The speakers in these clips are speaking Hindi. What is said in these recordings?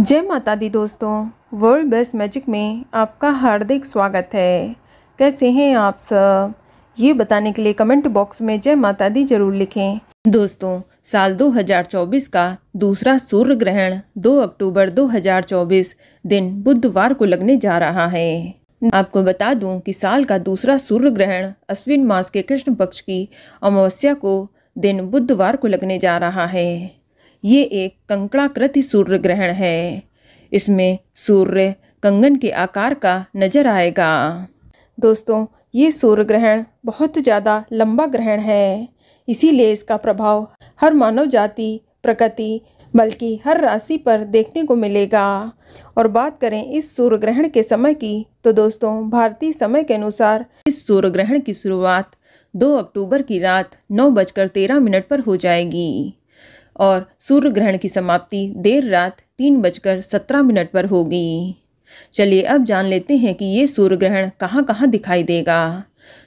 जय माता दी दोस्तों वर्ल्ड बेस्ट मैजिक में आपका हार्दिक स्वागत है कैसे हैं आप सब ये बताने के लिए कमेंट बॉक्स में जय माता दी जरूर लिखें दोस्तों साल 2024 का दूसरा सूर्य ग्रहण 2 अक्टूबर 2024 दिन बुधवार को लगने जा रहा है आपको बता दूं कि साल का दूसरा सूर्य ग्रहण अश्विन मास के कृष्ण पक्ष की अमावस्या को दिन बुधवार को लगने जा रहा है ये एक कंकड़ाकृति सूर्य ग्रहण है इसमें सूर्य कंगन के आकार का नजर आएगा दोस्तों ये सूर्य ग्रहण बहुत ज़्यादा लंबा ग्रहण है इसीलिए इसका प्रभाव हर मानव जाति प्रकृति बल्कि हर राशि पर देखने को मिलेगा और बात करें इस सूर्य ग्रहण के समय की तो दोस्तों भारतीय समय के अनुसार इस सूर्य ग्रहण की शुरुआत 2 अक्टूबर की रात नौ बजकर तेरह मिनट पर हो जाएगी और सूर्य ग्रहण की समाप्ति देर रात तीन बजकर सत्रह मिनट पर होगी चलिए अब जान लेते हैं कि ये सूर्य ग्रहण कहाँ कहाँ दिखाई देगा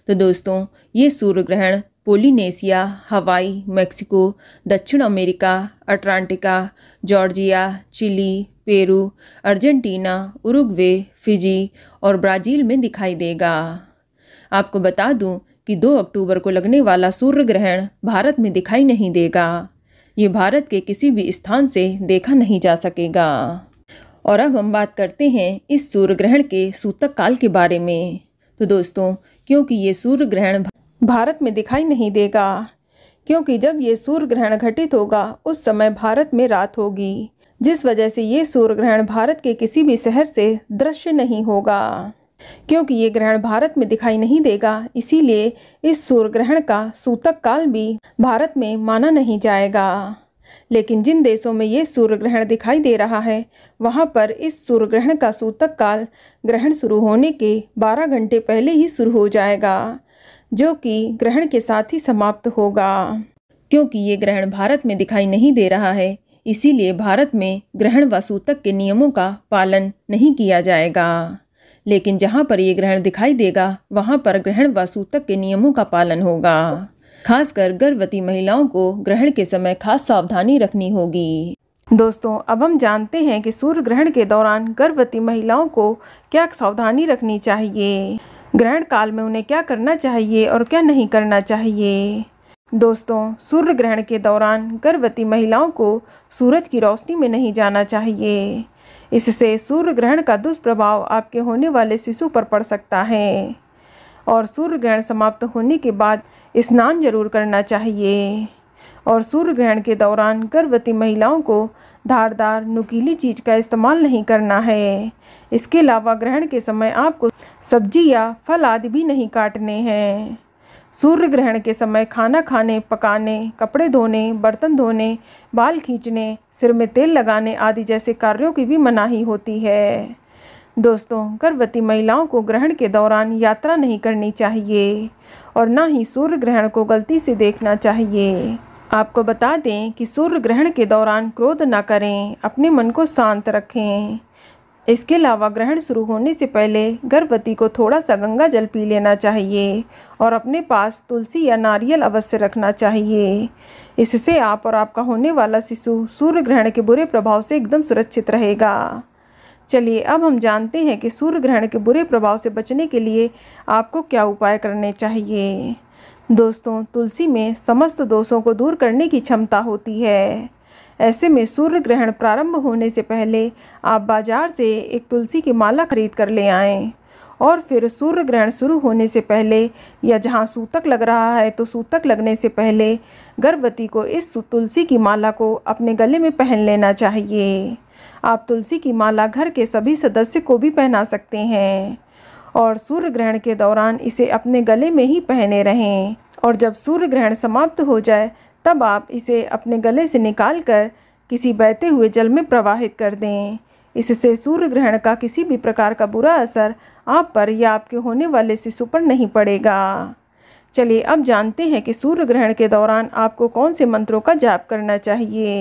तो दोस्तों ये सूर्य ग्रहण पोलिनेशिया हवाई मेक्सिको दक्षिण America Atlantica Georgia Chile Peru Argentina Uruguay Fiji और ब्राज़ील में दिखाई देगा आपको बता दूं कि 2 अक्टूबर को लगने वाला सूर्य ग्रहण भारत में दिखाई नहीं देगा ये भारत के किसी भी स्थान से देखा नहीं जा सकेगा और अब हम बात करते हैं इस सूर्य ग्रहण के सूतक काल के बारे में तो दोस्तों क्योंकि ये सूर्य ग्रहण भारत में दिखाई नहीं देगा क्योंकि जब ये सूर्य ग्रहण घटित होगा उस समय भारत में रात होगी जिस वजह से ये सूर्य ग्रहण भारत के किसी भी शहर से दृश्य नहीं होगा क्योंकि ये ग्रहण भारत में दिखाई नहीं देगा इसीलिए इस सूर्य ग्रहण का सूतक काल भी भारत में माना नहीं जाएगा लेकिन जिन देशों में ये सूर्य ग्रहण दिखाई दे रहा है वहाँ पर इस सूर्य ग्रहण का सूतक काल ग्रहण शुरू होने के 12 घंटे पहले ही शुरू हो जाएगा जो कि ग्रहण के साथ ही समाप्त होगा क्योंकि ये ग्रहण भारत में दिखाई नहीं दे रहा है इसीलिए भारत में ग्रहण व सूतक के नियमों का पालन नहीं किया जाएगा लेकिन जहाँ पर ये ग्रहण दिखाई देगा वहाँ पर ग्रहण व सूतक के नियमों का पालन होगा खासकर गर्भवती महिलाओं को ग्रहण के समय खास सावधानी रखनी होगी दोस्तों अब हम जानते हैं कि सूर्य ग्रहण के दौरान गर्भवती महिलाओं को क्या सावधानी रखनी चाहिए ग्रहण काल में उन्हें क्या करना चाहिए और क्या नहीं करना चाहिए दोस्तों सूर्य ग्रहण के दौरान गर्भवती महिलाओं को सूरज की रोशनी में नहीं जाना चाहिए इससे सूर्य ग्रहण का दुष्प्रभाव आपके होने वाले शिशु पर पड़ सकता है और सूर्य ग्रहण समाप्त होने के बाद स्नान जरूर करना चाहिए और सूर्य ग्रहण के दौरान गर्भवती महिलाओं को धारदार नुकीली चीज़ का इस्तेमाल नहीं करना है इसके अलावा ग्रहण के समय आपको सब्जी या फल आदि भी नहीं काटने हैं सूर्य ग्रहण के समय खाना खाने पकाने कपड़े धोने बर्तन धोने बाल खींचने सिर में तेल लगाने आदि जैसे कार्यों की भी मनाही होती है दोस्तों गर्भवती महिलाओं को ग्रहण के दौरान यात्रा नहीं करनी चाहिए और ना ही सूर्य ग्रहण को गलती से देखना चाहिए आपको बता दें कि सूर्य ग्रहण के दौरान क्रोध ना करें अपने मन को शांत रखें इसके अलावा ग्रहण शुरू होने से पहले गर्भवती को थोड़ा सा गंगा जल पी लेना चाहिए और अपने पास तुलसी या नारियल अवश्य रखना चाहिए इससे आप और आपका होने वाला शिशु सूर्य ग्रहण के बुरे प्रभाव से एकदम सुरक्षित रहेगा चलिए अब हम जानते हैं कि सूर्य ग्रहण के बुरे प्रभाव से बचने के लिए आपको क्या उपाय करने चाहिए दोस्तों तुलसी में समस्त दोषों को दूर करने की क्षमता होती है ऐसे में सूर्य ग्रहण प्रारंभ होने से पहले आप बाजार से एक तुलसी की माला खरीद कर ले आएँ और फिर सूर्य ग्रहण शुरू होने से पहले या जहाँ सूतक लग रहा है तो सूतक लगने से पहले गर्भवती को इस तुलसी की माला को अपने गले में पहन लेना चाहिए आप तुलसी की माला घर के सभी सदस्य को भी पहना सकते हैं और सूर्य ग्रहण के दौरान इसे अपने गले में ही पहने रहें और जब सूर्य ग्रहण समाप्त हो जाए तब आप इसे अपने गले से निकाल कर किसी बहते हुए जल में प्रवाहित कर दें इससे सूर्य ग्रहण का किसी भी प्रकार का बुरा असर आप पर या आपके होने वाले शिशु पर नहीं पड़ेगा चलिए अब जानते हैं कि सूर्य ग्रहण के दौरान आपको कौन से मंत्रों का जाप करना चाहिए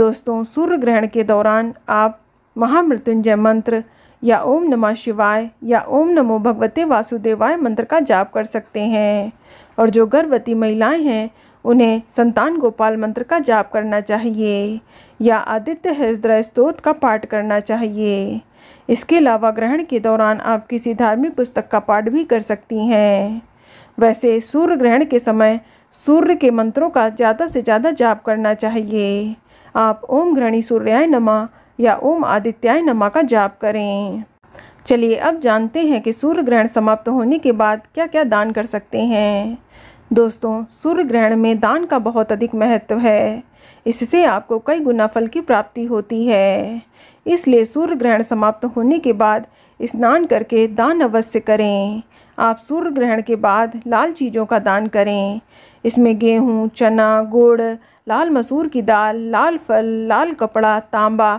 दोस्तों सूर्य ग्रहण के दौरान आप महामृत्युंजय मंत्र या ओम नमः शिवाय या ओम नमो भगवते वासुदेवाय मंत्र का जाप कर सकते हैं और जो गर्भवती महिलाएं हैं उन्हें संतान गोपाल मंत्र का जाप करना चाहिए या आदित्य हृदय स्त्रोत का पाठ करना चाहिए इसके अलावा ग्रहण के दौरान आप किसी धार्मिक पुस्तक का पाठ भी कर सकती हैं वैसे सूर्य ग्रहण के समय सूर्य के मंत्रों का ज़्यादा से ज़्यादा जाप करना चाहिए आप ओम ग्रहणी सूर्याय नमा या ओम आदित्याय नमा का जाप करें चलिए अब जानते हैं कि सूर्य ग्रहण समाप्त होने के बाद क्या क्या दान कर सकते हैं दोस्तों सूर्य ग्रहण में दान का बहुत अधिक महत्व है इससे आपको कई गुना फल की प्राप्ति होती है इसलिए सूर्य ग्रहण समाप्त होने के बाद स्नान करके दान अवश्य करें आप सूर्य ग्रहण के बाद लाल चीज़ों का दान करें इसमें गेहूँ चना गुड़ लाल मसूर की दाल लाल फल लाल कपड़ा तांबा